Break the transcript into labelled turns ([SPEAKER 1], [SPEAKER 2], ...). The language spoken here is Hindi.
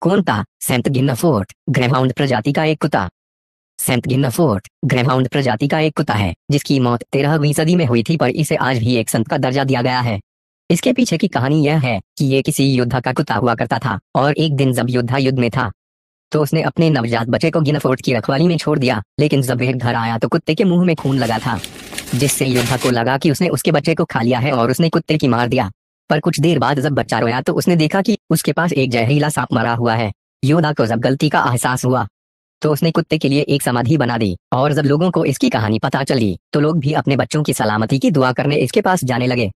[SPEAKER 1] कोनता सेंट गिन्ना ग्रेहाउंड प्रजाति का एक कुत्ता सेंट गिन्ना ग्रेहाउंड प्रजाति का एक कुत्ता है जिसकी मौत तेरहवीं सदी में हुई थी पर इसे आज भी एक संत का दर्जा दिया गया है इसके पीछे की कहानी यह है कि ये किसी योद्धा का कुत्ता हुआ करता था और एक दिन जब योद्धा युद्ध में था तो उसने अपने नवजात बच्चे को गिनाफोर्ट की रखवाली में छोड़ दिया लेकिन जब वह घर आया तो कुत्ते के मुंह में खून लगा था जिससे योद्धा को लगा कि उसने उसके बच्चे को खा लिया है और उसने कुत्ते की मार दिया पर कुछ देर बाद जब बच्चा रोया तो उसने देखा कि उसके पास एक जहरीला सांप मरा हुआ है योदा को तो जब गलती का एहसास हुआ तो उसने कुत्ते के लिए एक समाधि बना दी और जब लोगों को इसकी कहानी पता चली तो लोग भी अपने बच्चों की सलामती की दुआ करने इसके पास जाने लगे